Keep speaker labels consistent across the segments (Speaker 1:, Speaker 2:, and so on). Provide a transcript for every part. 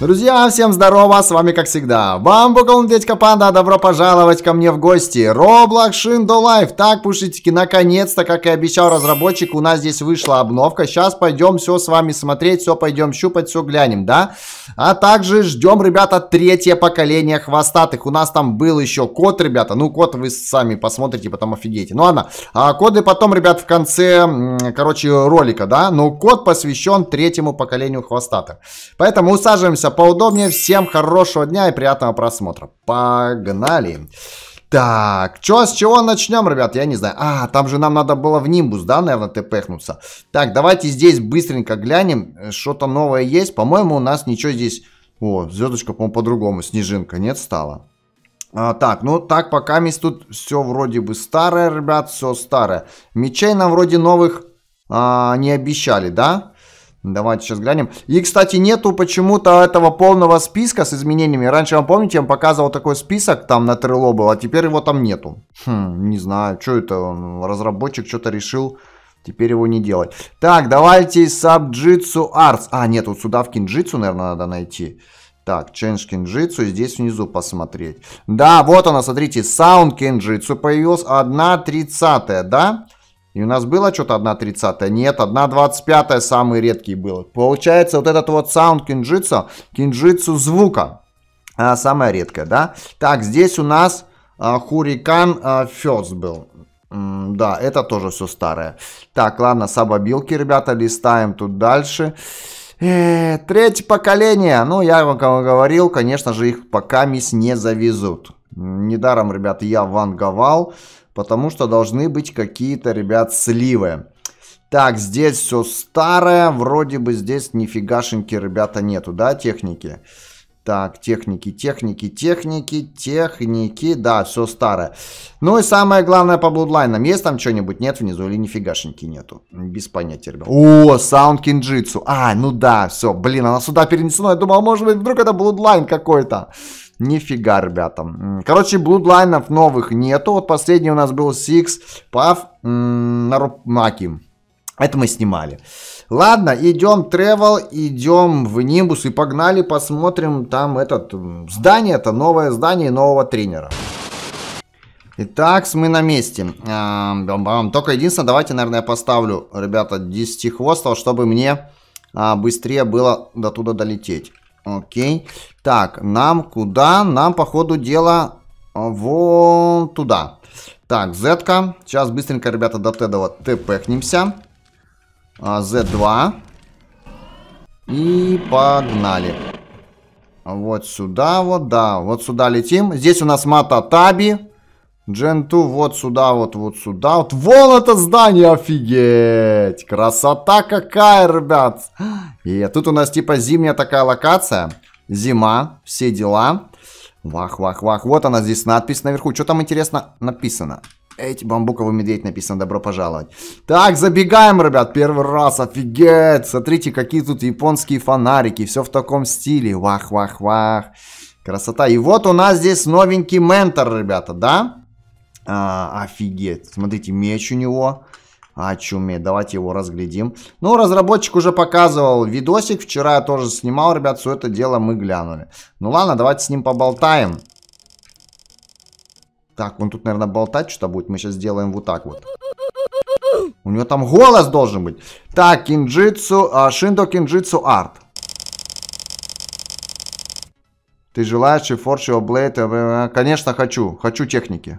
Speaker 1: Друзья, всем здорово, с вами как всегда Бамбукл, Дядька Панда, добро пожаловать ко мне в гости Roblox Shindo Life, так, пушитики, наконец-то, как и обещал разработчик, у нас здесь вышла обновка Сейчас пойдем все с вами смотреть, все пойдем щупать, все глянем, да? А также ждем, ребята, третье поколение хвостатых У нас там был еще код, ребята, ну код вы сами посмотрите, потом офигеете Ну ладно, а коды потом, ребят, в конце, короче, ролика, да? Но код посвящен третьему поколению хвостатых Поэтому усаживаемся устраиваться поудобнее. Всем хорошего дня и приятного просмотра. Погнали. Так, чё, с чего начнем, ребят? Я не знаю. А, там же нам надо было в Нимбус, да, наверное, тпхнуться. Так, давайте здесь быстренько глянем. Э, что-то новое есть. По-моему, у нас ничего здесь... О, звездочка, по-моему, по-другому. Снежинка, нет, стала. А, так, ну так, пока мисс тут все вроде бы старое, ребят, все старое. Мечей нам вроде новых а, не обещали, да? Давайте сейчас глянем. И, кстати, нету почему-то этого полного списка с изменениями. Раньше, вам помните, я вам показывал такой список, там на трело был, а теперь его там нету. Хм, не знаю, что это, разработчик что-то решил теперь его не делать. Так, давайте Subjitsu Arts. А, нет, вот сюда в Кинджитсу, наверное, надо найти. Так, Change Кинджитсу, здесь внизу посмотреть. Да, вот она, смотрите, Sound Кинджитсу появился, 1.30, да? Да. И у нас было что-то 1.30? Нет, 1.25 самый редкий был. Получается, вот этот вот саунд кинджитсу, кинджитсу звука, а, самая редкая, да? Так, здесь у нас а, Хурикан а, Фёс был. да, это тоже все старое. Так, ладно, сабобилки, ребята, листаем тут дальше. -э, третье поколение. Ну, я вам говорил, конечно же, их пока мисс не завезут. Недаром, ребята, я ванговал, потому что должны быть какие-то, ребят, сливы. Так, здесь все старое, вроде бы здесь нифигашеньки, ребята, нету, да, техники? Так, техники, техники, техники, техники, да, все старое. Ну и самое главное по блудлайнам, есть там что-нибудь, нет внизу или нифигашеньки нету? Без понятия, ребят. О, саунд кинджитсу, а, ну да, все, блин, она сюда перенесена, я думал, может быть, вдруг это блудлайн какой-то. Нифига, ребята. Короче, блудлайнов новых нету. Вот последний у нас был Six Puff Нарумаки. Это мы снимали. Ладно, идем Travel, идем в Нимбус и погнали, посмотрим там этот здание, это новое здание нового тренера. Итак, мы на месте. А, Только единственное, давайте, наверное, я поставлю, ребята, 10 хвостов, чтобы мне а, быстрее было до туда долететь. Окей. Так, нам куда? Нам, по ходу дела, а, вон туда. Так, Z-ка. Сейчас быстренько, ребята, до Тедова тпхнемся. А, Z2. И погнали. Вот сюда вот, да, вот сюда летим. Здесь у нас Мата Таби. Дженту вот сюда, вот вот сюда. Вот вон это здание, офигеть! Красота какая, ребят! И тут у нас типа зимняя такая локация. Зима, все дела. Вах, вах, вах. Вот она здесь надпись наверху. Что там интересно написано? Эти бамбуковый медведь написано «Добро пожаловать». Так, забегаем, ребят, первый раз, офигеть. Смотрите, какие тут японские фонарики, все в таком стиле. Вах, вах, вах. Красота. И вот у нас здесь новенький ментор, ребята, да? А, офигеть. Смотрите, меч у него. а Очуметь. Давайте его разглядим. Ну, разработчик уже показывал видосик. Вчера я тоже снимал, ребят. Все это дело мы глянули. Ну ладно, давайте с ним поболтаем. Так, он тут, наверное, болтать что-то будет. Мы сейчас сделаем вот так вот. У него там голос должен быть. Так, кинджитсу, а, шиндо кинджитсу арт. Ты желаешь и форши блейд? Конечно, хочу. Хочу техники.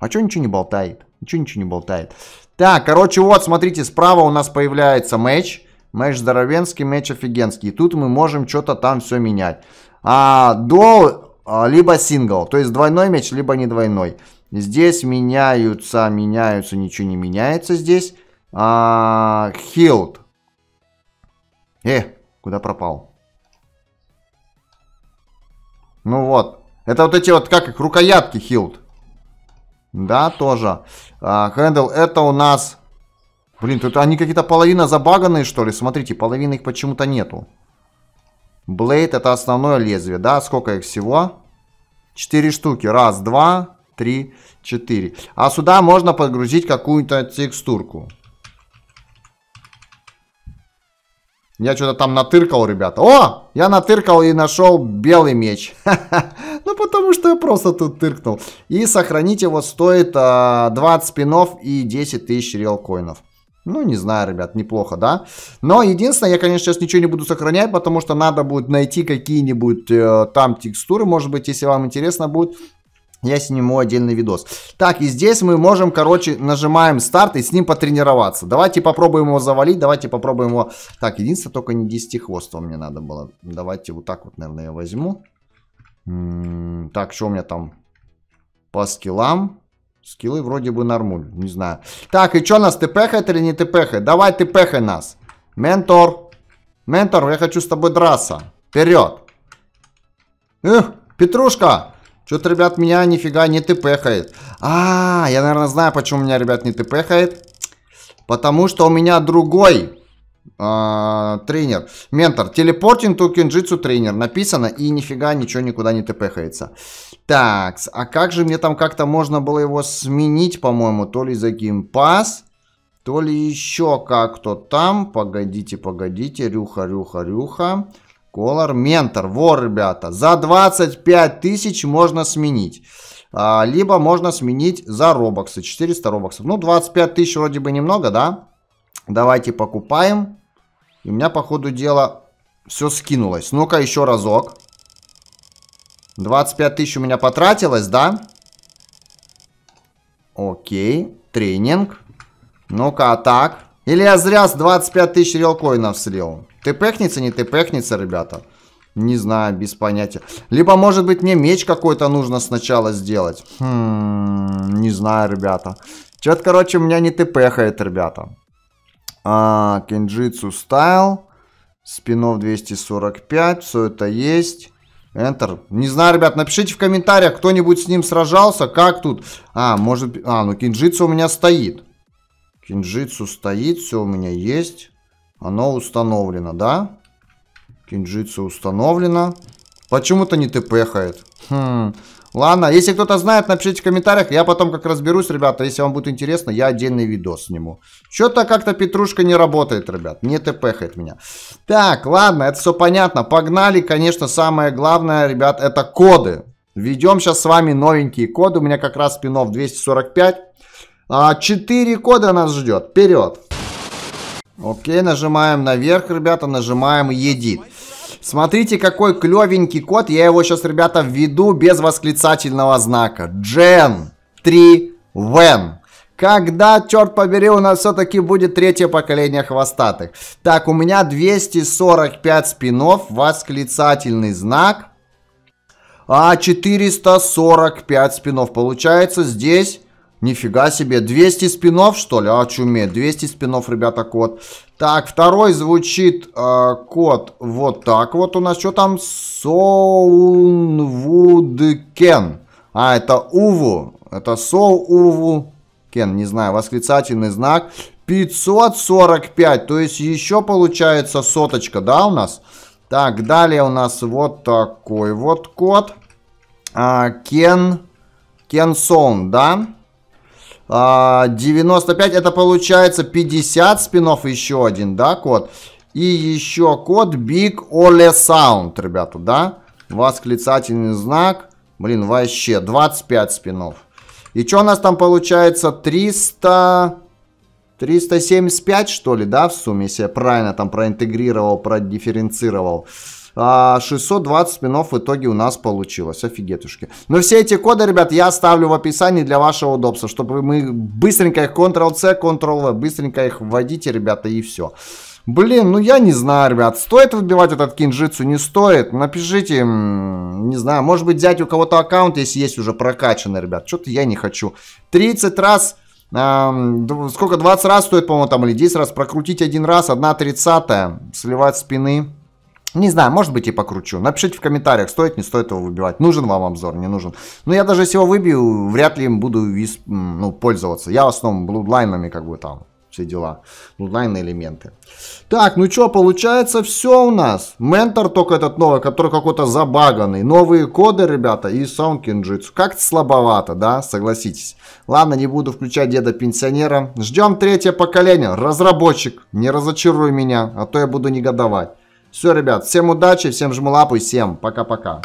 Speaker 1: А чё ничего не болтает? Ничего ничего не болтает. Так, короче, вот, смотрите, справа у нас появляется меч, меч здоровенский, меч офигенский. И тут мы можем что-то там все менять. А, дол, а, либо сингл. То есть двойной меч либо не двойной. Здесь меняются, меняются, ничего не меняется здесь. А, Э, куда пропал? Ну вот. Это вот эти вот, как их, рукоятки хилд. Да, тоже. Хендл, а, Хэндл, это у нас... Блин, тут они какие-то половина забаганные, что ли? Смотрите, половины их почему-то нету. Блейд это основное лезвие, да? Сколько их всего? Четыре штуки. Раз, два, три, четыре. А сюда можно подгрузить какую-то текстурку. Я что-то там натыркал, ребята. О! Я натыркал и нашел белый меч. потому что я просто тут тыркнул. И сохранить его стоит а, 20 спинов и 10 тысяч реалкоинов. Ну, не знаю, ребят, неплохо, да? Но единственное, я, конечно, сейчас ничего не буду сохранять, потому что надо будет найти какие-нибудь э, там текстуры, может быть, если вам интересно будет, я сниму отдельный видос. Так, и здесь мы можем, короче, нажимаем старт и с ним потренироваться. Давайте попробуем его завалить, давайте попробуем его... Так, единственное, только не 10 хвоста мне надо было. Давайте вот так вот, наверное, я возьму так, что у меня там по скиллам? Скиллы вроде бы нормуль, не знаю. Так, и что нас, тпхает или не тпхает? Давай тпхай нас. Ментор. Ментор, я хочу с тобой драться. Вперед. Эх, Петрушка. Что-то, ребят, меня нифига не тпхает. А, -а, а, я, наверное, знаю, почему меня, ребят, не тпхает. Потому что у меня другой а, тренер. Ментор. Телепортинг ту кинджитсу тренер. Написано и нифига ничего никуда не тпхается. Так, а как же мне там как-то можно было его сменить, по-моему, то ли за геймпас, то ли еще как-то там. Погодите, погодите. Рюха, рюха, рюха. Колор. Ментор. Вор, ребята. За 25 тысяч можно сменить. А, либо можно сменить за робоксы. 400 робоксов. Ну, 25 тысяч вроде бы немного, да? Давайте покупаем. И у меня, по ходу дела, все скинулось. Ну-ка, еще разок. 25 тысяч у меня потратилось, да? Окей. Тренинг. Ну-ка, а так. Или я зря с 25 тысяч релкоинов слил. Тпхнется, не ты тпхнется, ребята. Не знаю, без понятия. Либо, может быть, мне меч какой-то нужно сначала сделать. Хм, не знаю, ребята. Чё-то, короче, у меня не тпхает, ребята. А, Кенджитсу стайл. Спинов 245. Все это есть. Enter. Не знаю, ребят, напишите в комментариях, кто-нибудь с ним сражался. Как тут? А, может... А, ну кинджицу у меня стоит. Кинджицу стоит, все у меня есть. Оно установлено, да? Кинджицу установлено. Почему-то не тпхает. Хм. Ладно, если кто-то знает, напишите в комментариях. Я потом как разберусь, ребята. Если вам будет интересно, я отдельный видос сниму. Что-то как-то петрушка не работает, ребят. Не тпхает меня. Так, ладно, это все понятно. Погнали, конечно, самое главное, ребят, это коды. Ведем сейчас с вами новенькие коды. У меня как раз спинов 245. А, четыре кода нас ждет. Вперед. Окей, нажимаем наверх, ребята. Нажимаем едит. Смотрите, какой клевенький код. Я его сейчас, ребята, введу без восклицательного знака. Gen 3 Вен. Когда, черт побери, у нас все-таки будет третье поколение хвостатых? Так, у меня 245 спинов, восклицательный знак. А 445 спинов. Получается здесь Нифига себе, 200 спинов что ли? А, чуме, 200 спинов, ребята, код. Так, второй звучит э, кот вот так вот у нас. Что там? Соунвудкен. А, это Уву. Это Соуву. Кен, не знаю, восклицательный знак. 545, то есть еще получается соточка, да, у нас? Так, далее у нас вот такой вот код. А, Кен, Кен Сон, да? 95 а, это получается 50 спинов еще один, да, код? И еще код Big Ole Sound, ребята, да? Восклицательный знак. Блин, вообще, 25 спинов. И что у нас там получается? 300... 375, что ли, да, в сумме, если я правильно там проинтегрировал, продифференцировал. 620 а, спинов в итоге у нас получилось. Офигетушки. Но ну, все эти коды, ребят, я оставлю в описании для вашего удобства, чтобы мы быстренько их Ctrl-C, Ctrl-V, быстренько их вводите, ребята, и все. Блин, ну я не знаю, ребят, стоит выбивать этот кинжицу, не стоит? Напишите, не знаю, может быть взять у кого-то аккаунт, если есть уже прокачанный, ребят. Что-то я не хочу. 30 раз сколько, 20 раз стоит, по-моему, там, или 10 раз прокрутить один раз, одна тридцатая, сливать спины. Не знаю, может быть и покручу. Напишите в комментариях, стоит, не стоит его выбивать. Нужен вам обзор, не нужен. Но ну, я даже если его выбью, вряд ли им буду ну, пользоваться. Я в основном блудлайнами как бы там все дела. Блудлайн элементы. Так, ну что, получается все у нас. Ментор только этот новый, который какой-то забаганный. Новые коды, ребята, и саунд Как-то слабовато, да, согласитесь. Ладно, не буду включать деда-пенсионера. Ждем третье поколение. Разработчик, не разочаруй меня, а то я буду негодовать. Все, ребят, всем удачи, всем жму лапу, и всем пока-пока.